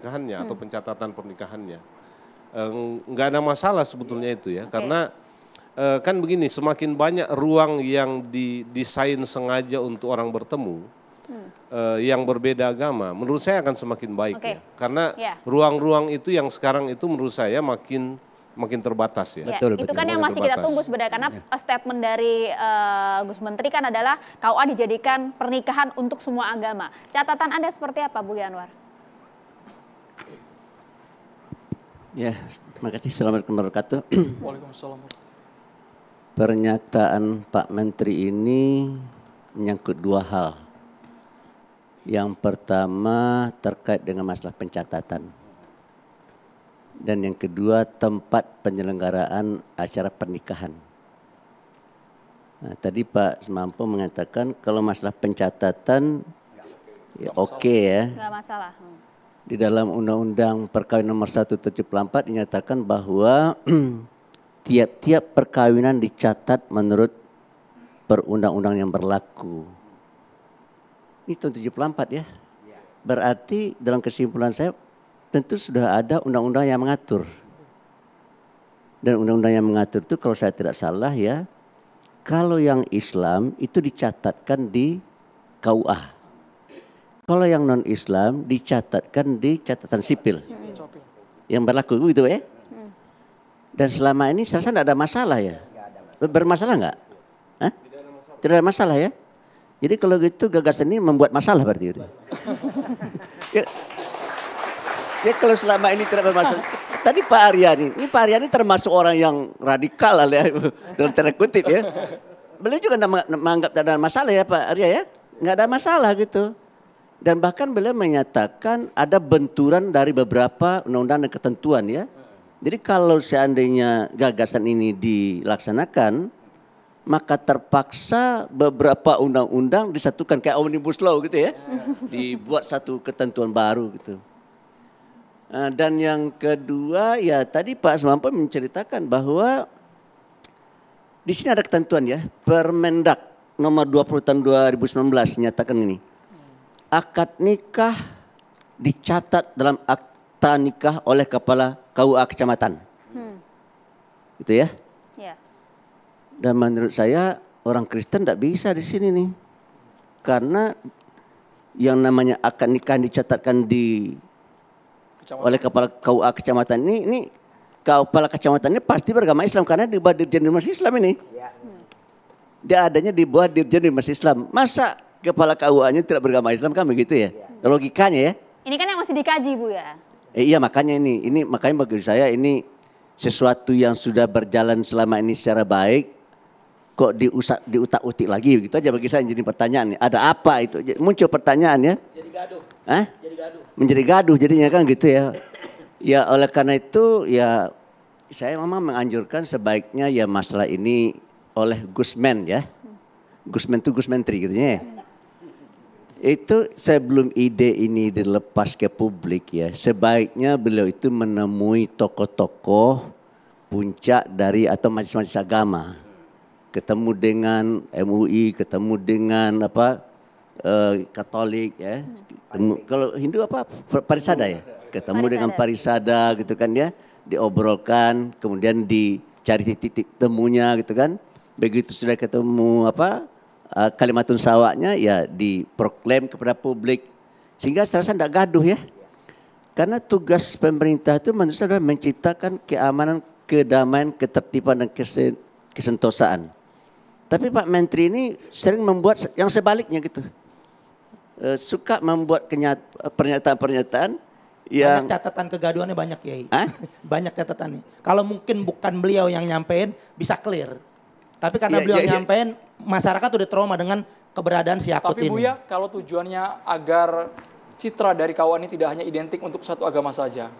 pernikahannya hmm. atau pencatatan pernikahannya. Enggak ada masalah sebetulnya iya. itu ya, okay. karena eh, kan begini, semakin banyak ruang yang didesain sengaja untuk orang bertemu hmm. Eh, yang berbeda agama, menurut saya akan semakin baik okay. ya. Karena iya. ruang-ruang yeah. itu yang sekarang itu menurut saya makin makin terbatas ya. Iya, betul, itu betul. kan yang masih kita tunggu sebenarnya karena ya. statement dari uh, Gus Menteri kan adalah KUA dijadikan pernikahan untuk semua agama. Catatan Anda seperti apa Bu Yanwar? Ya, terima kasih. Selamat wabarakatuh. Waalaikumsalam. Pernyataan Pak Menteri ini menyangkut dua hal. Yang pertama terkait dengan masalah pencatatan. Dan yang kedua tempat penyelenggaraan acara pernikahan. Nah, tadi Pak Semampu mengatakan kalau masalah pencatatan ya oke okay. ya. Enggak masalah. Hmm di dalam Undang-Undang Perkawinan Nomor 174 dinyatakan bahwa tiap-tiap perkawinan dicatat menurut perundang-undang yang berlaku. Ini tahun 74 ya? ya. Berarti dalam kesimpulan saya tentu sudah ada undang-undang yang mengatur. Dan undang-undang yang mengatur itu kalau saya tidak salah ya, kalau yang Islam itu dicatatkan di KUA. Kalau yang non Islam dicatatkan di catatan sipil yang berlaku itu ya. Eh? Dan selama ini saya rasa tidak ada masalah ya. Bermasalah nggak? Tidak ada masalah ya. Jadi kalau gitu gagasan ini membuat masalah berarti itu. ya, ya kalau selama ini tidak bermasalah. Tadi Pak Aryani, ini Pak Aryani termasuk orang yang radikal ya, dalam tanda kutip ya. Beliau juga menganggap tidak ada masalah ya Pak Arya ya. Nggak ada masalah gitu. Dan bahkan beliau menyatakan ada benturan dari beberapa undang-undang dan ketentuan ya. Jadi kalau seandainya gagasan ini dilaksanakan, maka terpaksa beberapa undang-undang disatukan kayak omnibus law gitu ya, dibuat satu ketentuan baru gitu. Nah, dan yang kedua ya tadi Pak Semampu menceritakan bahwa di sini ada ketentuan ya, Permendak nomor 20 tahun 2019 menyatakan ini akad nikah dicatat dalam akta nikah oleh kepala KUA kecamatan. Hmm. Gitu ya. Yeah. Dan menurut saya orang Kristen tidak bisa di sini nih. Karena yang namanya akad nikah dicatatkan di kecamatan. oleh kepala KUA kecamatan ini ini kepala kecamatannya pasti beragama Islam karena di bawah Dirjen Islam ini. Ya. Dia adanya di bawah Dirjen Islam. Masa kepala KUA-nya tidak beragama Islam kan begitu ya? ya. Logikanya ya. Ini kan yang masih dikaji Bu ya? Eh, iya makanya ini, ini makanya bagi saya ini sesuatu yang sudah berjalan selama ini secara baik kok diusak diutak-utik lagi begitu aja bagi saya jadi pertanyaan ada apa itu muncul pertanyaan ya jadi gaduh Hah? jadi gaduh menjadi gaduh jadinya kan gitu ya ya oleh karena itu ya saya memang menganjurkan sebaiknya ya masalah ini oleh Gusmen ya Gusmen itu Gus Menteri gitu ya. Itu sebelum ide ini dilepas ke publik ya, sebaiknya beliau itu menemui tokoh-tokoh puncak dari atau majelis-majelis agama. Ketemu dengan MUI, ketemu dengan apa uh, Katolik ya. Ketemu, kalau Hindu apa? Parisada ya. Ketemu parisada. dengan Parisada gitu kan ya, diobrolkan, kemudian dicari titik, titik temunya gitu kan. Begitu sudah ketemu apa? Eh, kalimatun sawaknya ya diproklaim kepada publik sehingga terasa tidak gaduh ya. Karena tugas pemerintah itu menurut saya adalah menciptakan keamanan, kedamaian, ketertiban dan kesentosaan. Tapi Pak Menteri ini sering membuat yang sebaliknya gitu. e, suka membuat pernyataan-pernyataan yang banyak catatan kegaduhannya banyak ya, banyak catatannya. Kalau mungkin bukan beliau yang nyampein bisa clear. Tapi karena ya, beliau ya, nyampein ya. masyarakat udah trauma dengan keberadaan si akut ini. Tapi bu ya kalau tujuannya agar citra dari kawan ini tidak hanya identik untuk satu agama saja.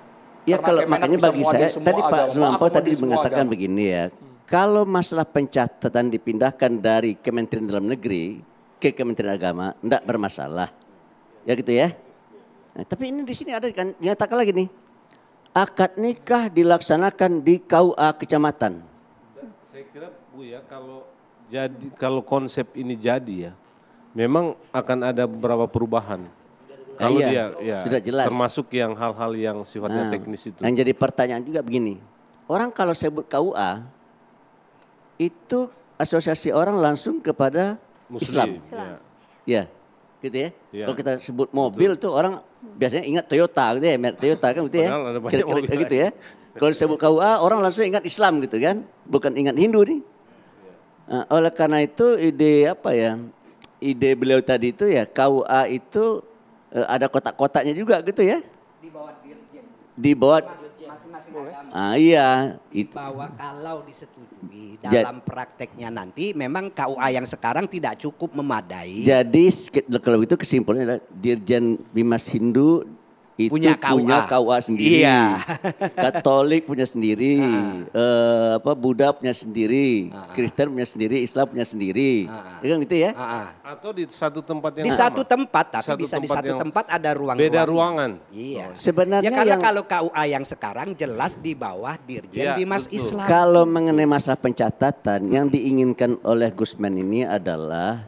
Ya kalau makanya bagi saya tadi agama, Pak Sumampo tadi mengatakan agama. begini ya. Hmm. Kalau masalah pencatatan dipindahkan dari Kementerian Dalam Negeri ke Kementerian Agama enggak bermasalah. Ya gitu ya. Nah, tapi ini di sini ada kan nyatakan lagi nih. Akad nikah dilaksanakan di KUA kecamatan. Saya kira Bu ya kalau jadi kalau konsep ini jadi ya, memang akan ada beberapa perubahan. Kalau iya, dia ya sudah jelas. termasuk yang hal-hal yang sifatnya nah, teknis itu. Yang jadi pertanyaan juga begini. Orang kalau sebut KUA itu asosiasi orang langsung kepada Muslim, Islam. Islam. Ya. ya gitu ya. ya. Kalau kita sebut mobil Betul. tuh orang biasanya ingat Toyota gitu ya, merek Toyota kan gitu ya. Kira-kira gitu ya. Kalau disebut KUA orang langsung ingat Islam gitu kan, bukan ingat Hindu nih. Nah, oleh karena itu ide apa ya? Ide beliau tadi itu ya KUA itu eh, ada kotak-kotaknya juga gitu ya? Di bawah dirjen. Di bawah Ah iya, itu. Bahwa kalau disetujui dalam jadi, prakteknya nanti memang KUA yang sekarang tidak cukup memadai. Jadi kalau itu kesimpulannya adalah Dirjen Bimas Hindu itu punya KUA, punya KUA sendiri. Iya. Katolik punya sendiri, uh, apa Buddha punya sendiri, ah, ah. Kristen punya sendiri, Islam punya sendiri. Ya kan gitu ya? Atau di satu tempat yang di sama. satu tempat tapi satu bisa tempat di satu tempat ada ruang beda ruangan. Iya. Oh, sebenarnya ya, karena yang, kalau KUA yang sekarang jelas di bawah Dirjen ya, Bimas betul. Islam. Kalau mengenai masalah pencatatan yang diinginkan oleh Gusman ini adalah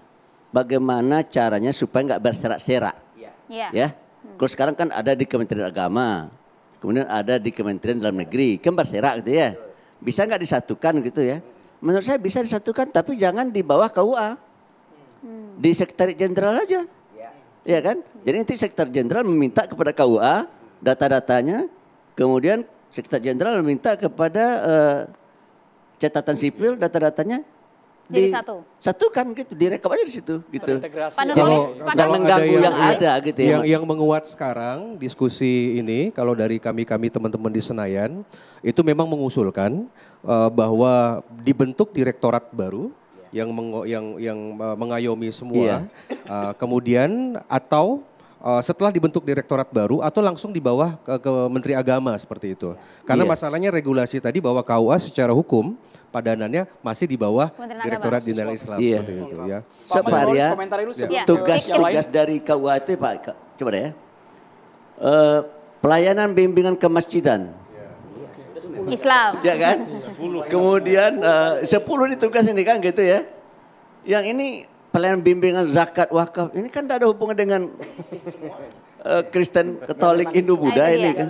bagaimana caranya supaya nggak berserak-serak. Iya. Ya. ya. Hmm. Kalau sekarang kan ada di Kementerian Agama, kemudian ada di Kementerian Dalam Negeri, kan berserak gitu ya. Bisa nggak disatukan gitu ya? Menurut saya bisa disatukan, tapi jangan di bawah KUA. Hmm. Di Sekretariat Jenderal aja. Ya. Iya kan? Jadi nanti Sekretariat Jenderal meminta kepada KUA data-datanya, kemudian Sekretariat Jenderal meminta kepada uh, catatan sipil data-datanya, di, satu. Satu kan gitu, direkam aja di situ gitu. Kalau nggak mengganggu yang, yang ada gitu ya. Yang, yang menguat sekarang diskusi ini kalau dari kami-kami teman-teman di Senayan itu memang mengusulkan uh, bahwa dibentuk direktorat baru yang meng, yang yang eh, mengayomi semua. Yeah. Iya. Uh, kemudian atau Eh, setelah dibentuk direktorat baru atau langsung di bawah ke, ke Menteri Agama seperti itu. Karena yeah. masalahnya regulasi tadi bahwa KUA secara hukum padanannya masih di bawah Menteri Direktorat Jenderal Islam yeah. seperti itu ya. Sebar ya. Tugas-tugas dari KUA itu Pak coba deh ya. Uh, pelayanan bimbingan kemasjidan. Iya. Islam. Ya kan? 10. Kemudian eh, uh, 10 ini tugas ini kan gitu ya. Yang ini Pelayan bimbingan zakat wakaf ini kan tidak ada hubungan dengan eh, Kristen Katolik ya, kan. Hindu Buddha ini kan.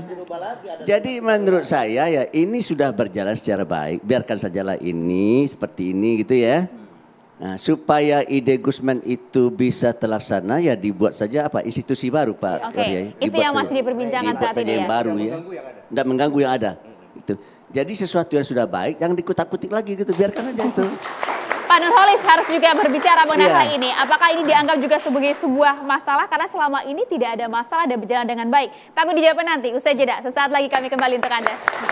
Jadi menurut saya ya ini sudah berjalan secara baik. Biarkan sajalah ini seperti ini gitu ya. Nah, supaya ide Gusman itu bisa terlaksana ya dibuat saja apa institusi baru Pak Oke, okay. Iya, ya, itu yang masih diperbincangkan saat ini ini yang ya. baru ya. Tidak mengganggu yang ada. Itu. Jadi sesuatu yang sudah baik jangan dikutak-kutik lagi gitu biarkan aja itu. Pak Nurholis harus juga berbicara mengenai yeah. hal ini. Apakah ini dianggap juga sebagai sebuah masalah karena selama ini tidak ada masalah dan berjalan dengan baik. Tapi dijawabkan nanti usai jeda. Sesaat lagi kami kembali untuk Anda.